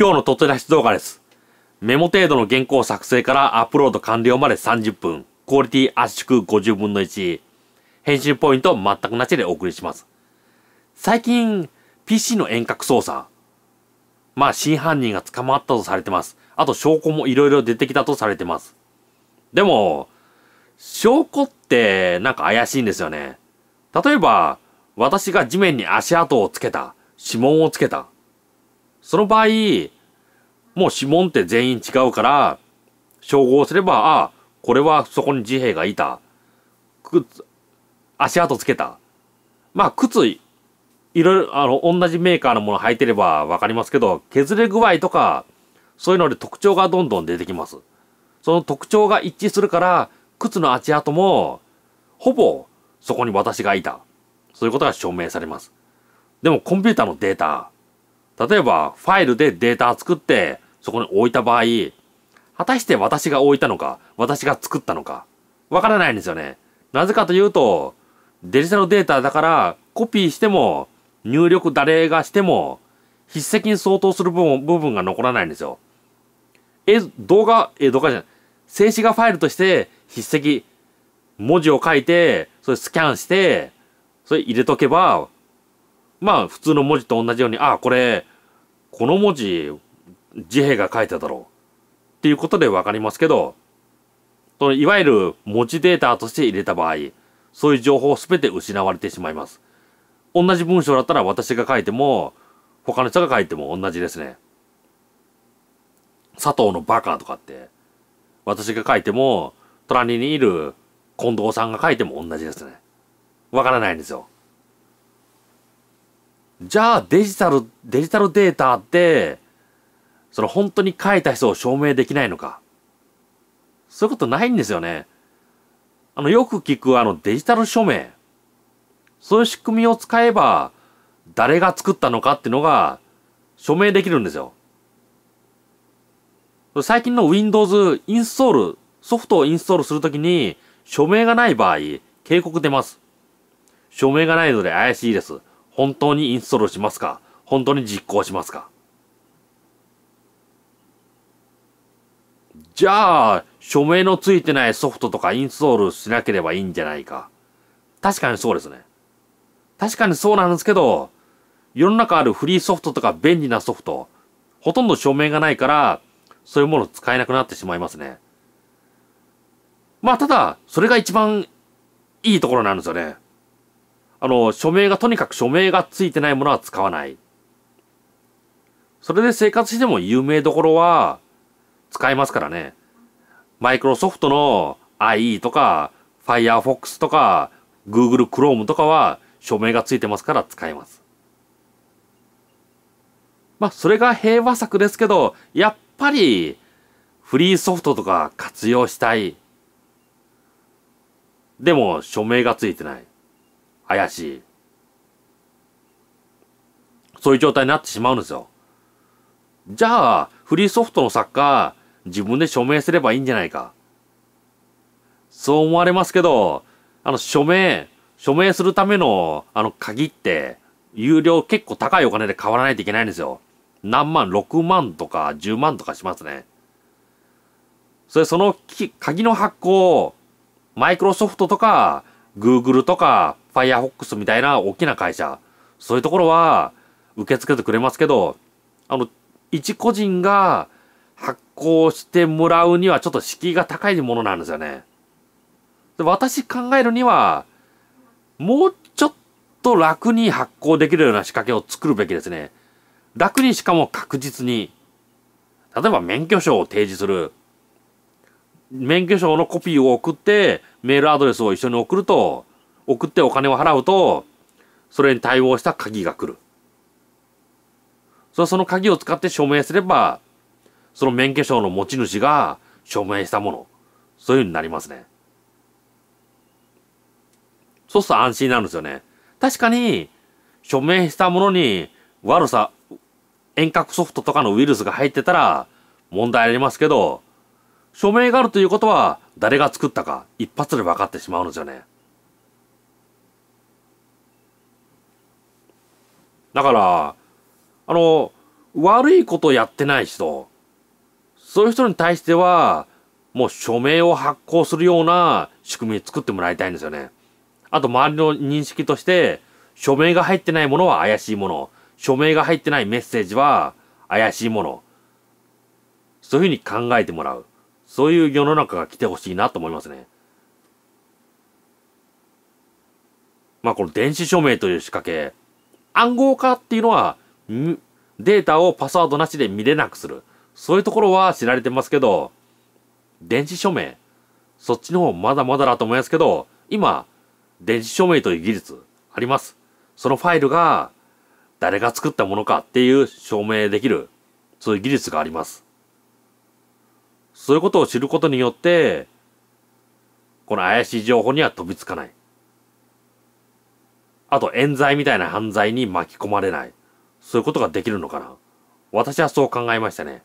今日の取て出し動画です。メモ程度の原稿作成からアップロード完了まで30分。クオリティ圧縮50分の1。編集ポイント全くなしでお送りします。最近、PC の遠隔操作。まあ、真犯人が捕まったとされてます。あと、証拠も色々出てきたとされてます。でも、証拠ってなんか怪しいんですよね。例えば、私が地面に足跡をつけた、指紋をつけた。その場合、もう指紋って全員違うから、照合すれば、ああ、これはそこに自閉がいた。靴、足跡つけた。まあ、靴、いろいろ、あの、同じメーカーのもの履いてればわかりますけど、削れ具合とか、そういうので特徴がどんどん出てきます。その特徴が一致するから、靴の足跡も、ほぼそこに私がいた。そういうことが証明されます。でもコンピューターのデータ、例えばファイルでデータ作ってそこに置いた場合、果たして私が置いたのか、私が作ったのか、わからないんですよね。なぜかというと、デジタルデータだからコピーしても入力誰がしても筆跡に相当する部分部分が残らないんですよ。え、動画、え、動画じゃない。静止画ファイルとして筆跡、文字を書いて、それスキャンして、それ入れとけばまあ普通の文字と同じように、ああ、これ、この文字、自閉が書いただろう。っていうことでわかりますけど、そのいわゆる文字データとして入れた場合、そういう情報すべて失われてしまいます。同じ文章だったら私が書いても、他の人が書いても同じですね。佐藤のバカとかって、私が書いても、隣にいる近藤さんが書いても同じですね。わからないんですよ。じゃあデジタル、デジタルデータって、その本当に書いた人を証明できないのか。そういうことないんですよね。あの、よく聞くあのデジタル署名。そういう仕組みを使えば、誰が作ったのかっていうのが、署名できるんですよ。最近の Windows インストール、ソフトをインストールするときに、署名がない場合、警告出ます。署名がないので怪しいです。本当にインストールしますか本当に実行しますかじゃあ、署名のついてないソフトとかインストールしなければいいんじゃないか。確かにそうですね。確かにそうなんですけど、世の中あるフリーソフトとか便利なソフト、ほとんど署名がないから、そういうもの使えなくなってしまいますね。まあただ、それが一番いいところなんですよね。あの、署名がとにかく署名がついてないものは使わない。それで生活しても有名どころは使えますからね。マイクロソフトの IE とか Firefox とか Google Chrome とかは署名がついてますから使えます。まあ、それが平和策ですけど、やっぱりフリーソフトとか活用したい。でも署名がついてない。怪しい。そういう状態になってしまうんですよ。じゃあ、フリーソフトの作家、自分で署名すればいいんじゃないか。そう思われますけど、あの、署名、署名するための、あの、鍵って、有料結構高いお金で買わないといけないんですよ。何万、6万とか10万とかしますね。それ、その鍵の発行を、マイクロソフトとか、グーグルとか、ァイアフォックスみたいな大きな会社、そういうところは受け付けてくれますけど、あの、一個人が発行してもらうにはちょっと敷居が高いものなんですよね。で私考えるには、もうちょっと楽に発行できるような仕掛けを作るべきですね。楽にしかも確実に。例えば免許証を提示する。免許証のコピーを送って、メールアドレスを一緒に送ると、送ってお金を払うと、それに対応した鍵が来る。そその鍵を使って署名すれば、その免許証の持ち主が署名したもの、そういう風になりますね。そうすると安心なんですよね。確かに、署名したものに悪さ、遠隔ソフトとかのウイルスが入ってたら問題ありますけど、署名があるということは誰が作ったか一発で分かってしまうんですよね。だから、あの、悪いことやってない人、そういう人に対しては、もう署名を発行するような仕組み作ってもらいたいんですよね。あと周りの認識として、署名が入ってないものは怪しいもの、署名が入ってないメッセージは怪しいもの、そういうふうに考えてもらう。そういう世の中が来てほしいなと思いますね。まあこの電子署名という仕掛け、暗号化っていうのは、データをパスワードなしで見れなくする。そういうところは知られてますけど、電子署名、そっちの方まだまだだと思いますけど、今、電子署名という技術あります。そのファイルが誰が作ったものかっていう証明できる、そういう技術があります。そういうことを知ることによって、この怪しい情報には飛びつかない。あと冤罪みたいな犯罪に巻き込まれない。そういうことができるのかな。私はそう考えましたね。